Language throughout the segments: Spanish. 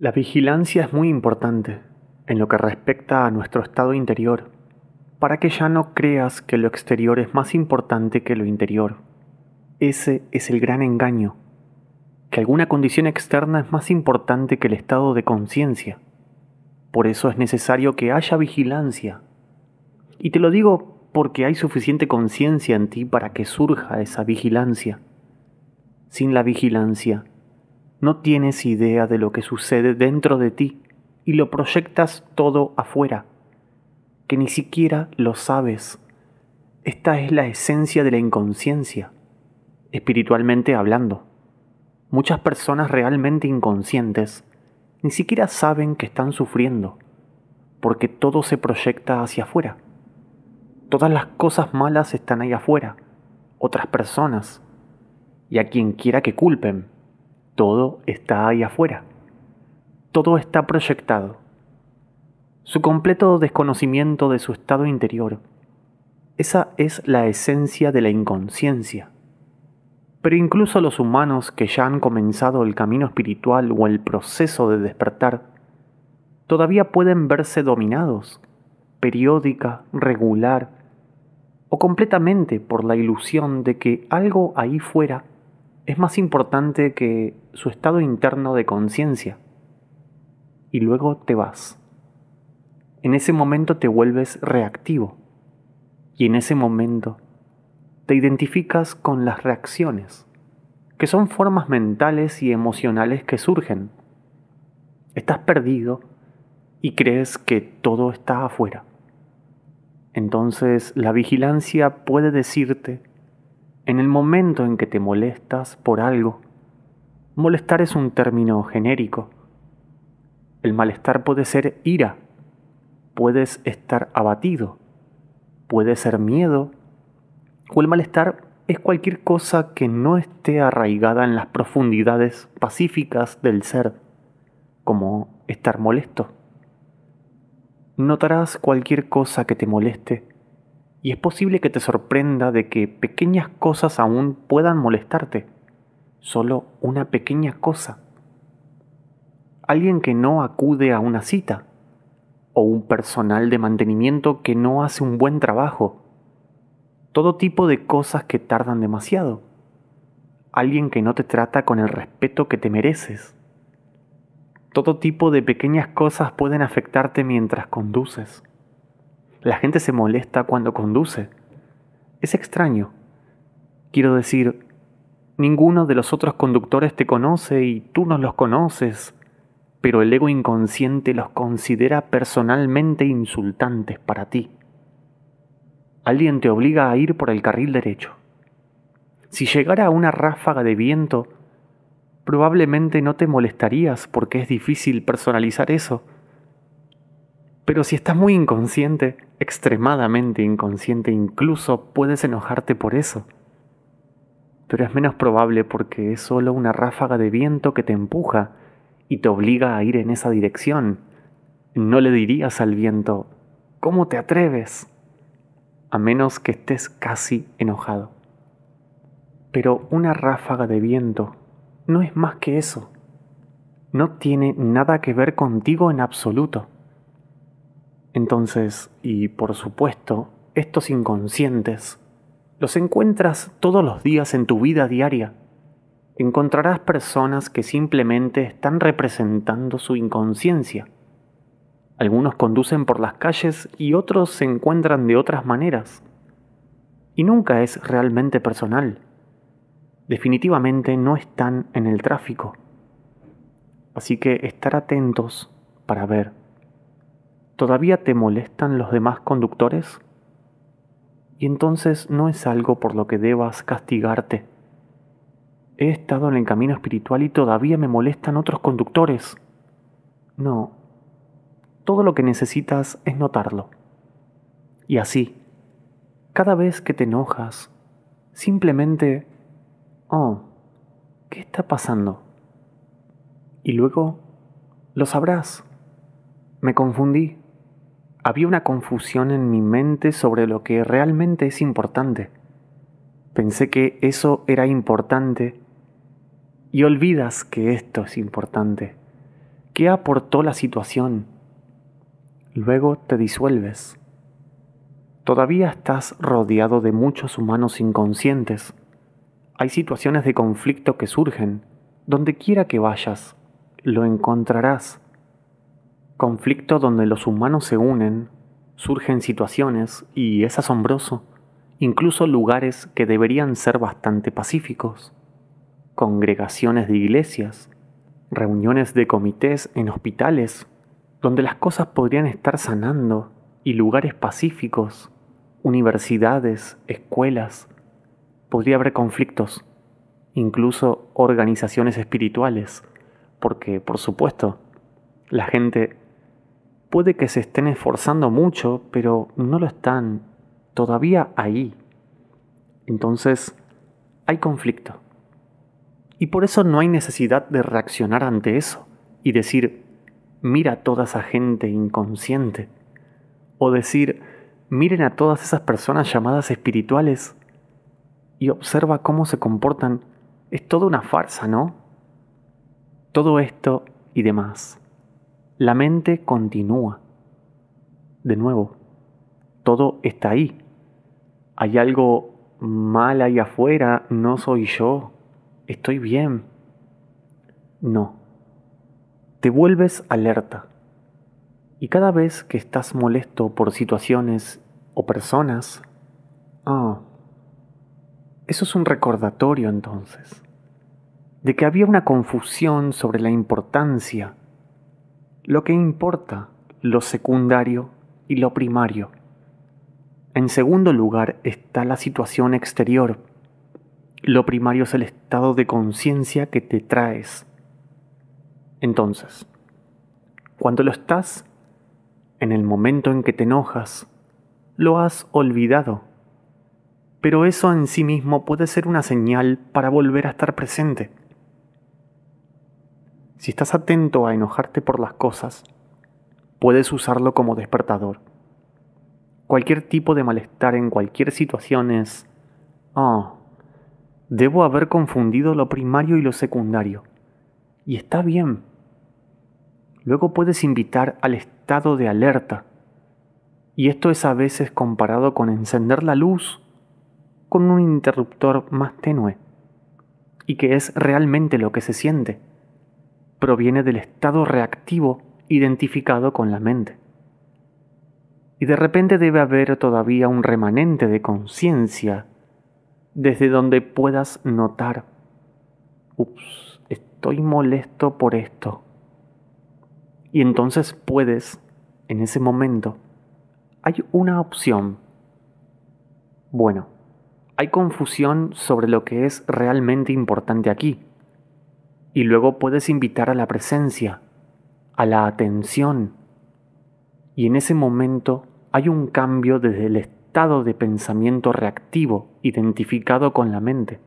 La vigilancia es muy importante en lo que respecta a nuestro estado interior, para que ya no creas que lo exterior es más importante que lo interior. Ese es el gran engaño, que alguna condición externa es más importante que el estado de conciencia. Por eso es necesario que haya vigilancia. Y te lo digo porque hay suficiente conciencia en ti para que surja esa vigilancia. Sin la vigilancia, no tienes idea de lo que sucede dentro de ti y lo proyectas todo afuera, que ni siquiera lo sabes. Esta es la esencia de la inconsciencia, espiritualmente hablando. Muchas personas realmente inconscientes ni siquiera saben que están sufriendo, porque todo se proyecta hacia afuera. Todas las cosas malas están ahí afuera, otras personas, y a quien quiera que culpen todo está ahí afuera. Todo está proyectado. Su completo desconocimiento de su estado interior. Esa es la esencia de la inconsciencia. Pero incluso los humanos que ya han comenzado el camino espiritual o el proceso de despertar, todavía pueden verse dominados, periódica, regular, o completamente por la ilusión de que algo ahí fuera es más importante que su estado interno de conciencia. Y luego te vas. En ese momento te vuelves reactivo. Y en ese momento te identificas con las reacciones, que son formas mentales y emocionales que surgen. Estás perdido y crees que todo está afuera. Entonces la vigilancia puede decirte en el momento en que te molestas por algo, molestar es un término genérico. El malestar puede ser ira, puedes estar abatido, puede ser miedo, o el malestar es cualquier cosa que no esté arraigada en las profundidades pacíficas del ser, como estar molesto. Notarás cualquier cosa que te moleste y es posible que te sorprenda de que pequeñas cosas aún puedan molestarte. Solo una pequeña cosa. Alguien que no acude a una cita. O un personal de mantenimiento que no hace un buen trabajo. Todo tipo de cosas que tardan demasiado. Alguien que no te trata con el respeto que te mereces. Todo tipo de pequeñas cosas pueden afectarte mientras conduces. La gente se molesta cuando conduce. Es extraño. Quiero decir, ninguno de los otros conductores te conoce y tú no los conoces, pero el ego inconsciente los considera personalmente insultantes para ti. Alguien te obliga a ir por el carril derecho. Si llegara una ráfaga de viento, probablemente no te molestarías porque es difícil personalizar eso. Pero si estás muy inconsciente, extremadamente inconsciente, incluso puedes enojarte por eso. Pero es menos probable porque es solo una ráfaga de viento que te empuja y te obliga a ir en esa dirección. No le dirías al viento, ¿cómo te atreves? A menos que estés casi enojado. Pero una ráfaga de viento no es más que eso. No tiene nada que ver contigo en absoluto. Entonces, y por supuesto, estos inconscientes los encuentras todos los días en tu vida diaria. Encontrarás personas que simplemente están representando su inconsciencia. Algunos conducen por las calles y otros se encuentran de otras maneras. Y nunca es realmente personal. Definitivamente no están en el tráfico. Así que estar atentos para ver ¿Todavía te molestan los demás conductores? Y entonces no es algo por lo que debas castigarte. He estado en el camino espiritual y todavía me molestan otros conductores. No, todo lo que necesitas es notarlo. Y así, cada vez que te enojas, simplemente, oh, ¿qué está pasando? Y luego, lo sabrás. Me confundí. Había una confusión en mi mente sobre lo que realmente es importante. Pensé que eso era importante y olvidas que esto es importante. ¿Qué aportó la situación? Luego te disuelves. Todavía estás rodeado de muchos humanos inconscientes. Hay situaciones de conflicto que surgen. Donde quiera que vayas, lo encontrarás conflicto donde los humanos se unen, surgen situaciones, y es asombroso, incluso lugares que deberían ser bastante pacíficos, congregaciones de iglesias, reuniones de comités en hospitales, donde las cosas podrían estar sanando, y lugares pacíficos, universidades, escuelas, podría haber conflictos, incluso organizaciones espirituales, porque, por supuesto, la gente Puede que se estén esforzando mucho, pero no lo están todavía ahí. Entonces, hay conflicto. Y por eso no hay necesidad de reaccionar ante eso y decir, mira a toda esa gente inconsciente. O decir, miren a todas esas personas llamadas espirituales y observa cómo se comportan. Es toda una farsa, ¿no? Todo esto y demás. La mente continúa. De nuevo, todo está ahí. Hay algo mal ahí afuera, no soy yo, estoy bien. No. Te vuelves alerta. Y cada vez que estás molesto por situaciones o personas, ah, eso es un recordatorio entonces, de que había una confusión sobre la importancia lo que importa, lo secundario y lo primario. En segundo lugar está la situación exterior. Lo primario es el estado de conciencia que te traes. Entonces, cuando lo estás, en el momento en que te enojas, lo has olvidado. Pero eso en sí mismo puede ser una señal para volver a estar presente. Si estás atento a enojarte por las cosas, puedes usarlo como despertador. Cualquier tipo de malestar en cualquier situación es, oh, debo haber confundido lo primario y lo secundario. Y está bien. Luego puedes invitar al estado de alerta. Y esto es a veces comparado con encender la luz con un interruptor más tenue. Y que es realmente lo que se siente proviene del estado reactivo identificado con la mente. Y de repente debe haber todavía un remanente de conciencia desde donde puedas notar, ups, estoy molesto por esto. Y entonces puedes, en ese momento, hay una opción. Bueno, hay confusión sobre lo que es realmente importante aquí y luego puedes invitar a la presencia, a la atención. Y en ese momento hay un cambio desde el estado de pensamiento reactivo identificado con la mente.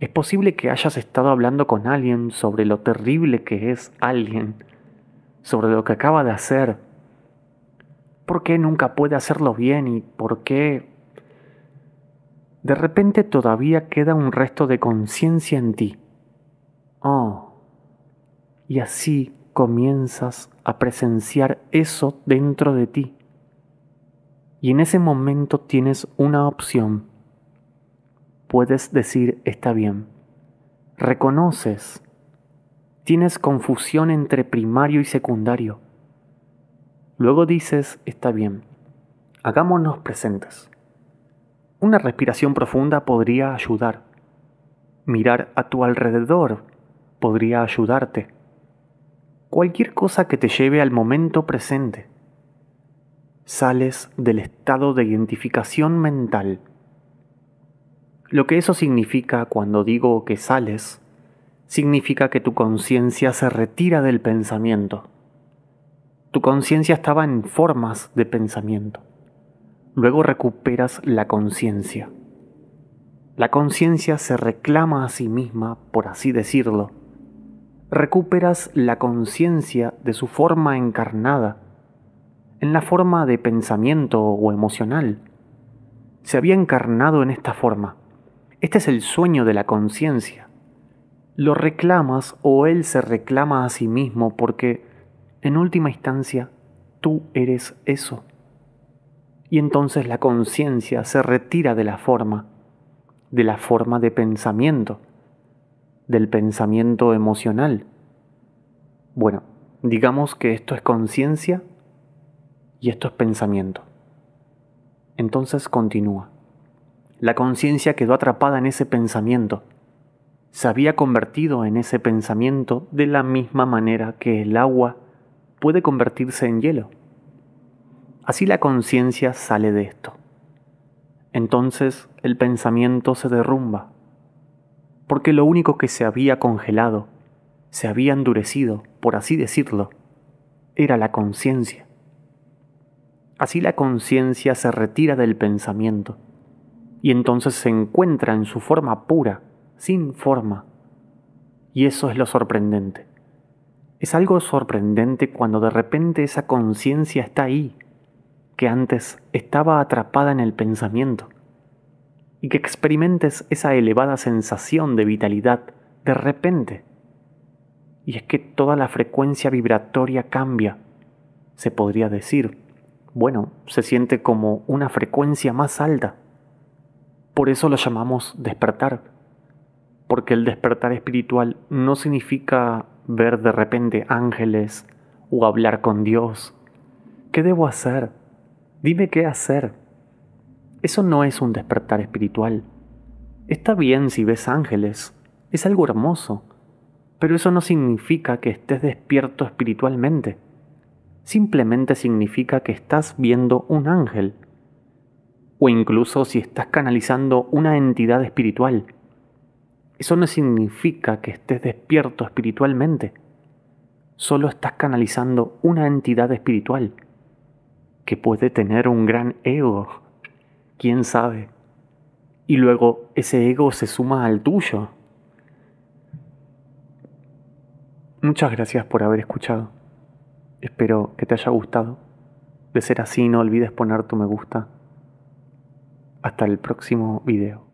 Es posible que hayas estado hablando con alguien sobre lo terrible que es alguien, sobre lo que acaba de hacer, por qué nunca puede hacerlo bien y por qué... De repente todavía queda un resto de conciencia en ti oh. Y así comienzas a presenciar eso dentro de ti. Y en ese momento tienes una opción. Puedes decir, está bien. Reconoces. Tienes confusión entre primario y secundario. Luego dices, está bien. Hagámonos presentes. Una respiración profunda podría ayudar. Mirar a tu alrededor podría ayudarte. Cualquier cosa que te lleve al momento presente. Sales del estado de identificación mental. Lo que eso significa cuando digo que sales, significa que tu conciencia se retira del pensamiento. Tu conciencia estaba en formas de pensamiento. Luego recuperas la conciencia. La conciencia se reclama a sí misma, por así decirlo, recuperas la conciencia de su forma encarnada, en la forma de pensamiento o emocional. Se había encarnado en esta forma. Este es el sueño de la conciencia. Lo reclamas o él se reclama a sí mismo porque, en última instancia, tú eres eso. Y entonces la conciencia se retira de la forma, de la forma de pensamiento del pensamiento emocional. Bueno, digamos que esto es conciencia y esto es pensamiento. Entonces continúa. La conciencia quedó atrapada en ese pensamiento. Se había convertido en ese pensamiento de la misma manera que el agua puede convertirse en hielo. Así la conciencia sale de esto. Entonces el pensamiento se derrumba porque lo único que se había congelado, se había endurecido, por así decirlo, era la conciencia. Así la conciencia se retira del pensamiento y entonces se encuentra en su forma pura, sin forma. Y eso es lo sorprendente. Es algo sorprendente cuando de repente esa conciencia está ahí, que antes estaba atrapada en el pensamiento y que experimentes esa elevada sensación de vitalidad de repente. Y es que toda la frecuencia vibratoria cambia. Se podría decir, bueno, se siente como una frecuencia más alta. Por eso lo llamamos despertar, porque el despertar espiritual no significa ver de repente ángeles o hablar con Dios. ¿Qué debo hacer? Dime qué hacer. Eso no es un despertar espiritual. Está bien si ves ángeles, es algo hermoso, pero eso no significa que estés despierto espiritualmente. Simplemente significa que estás viendo un ángel. O incluso si estás canalizando una entidad espiritual. Eso no significa que estés despierto espiritualmente. Solo estás canalizando una entidad espiritual que puede tener un gran ego quién sabe. Y luego ese ego se suma al tuyo. Muchas gracias por haber escuchado. Espero que te haya gustado. De ser así, no olvides poner tu me gusta. Hasta el próximo video.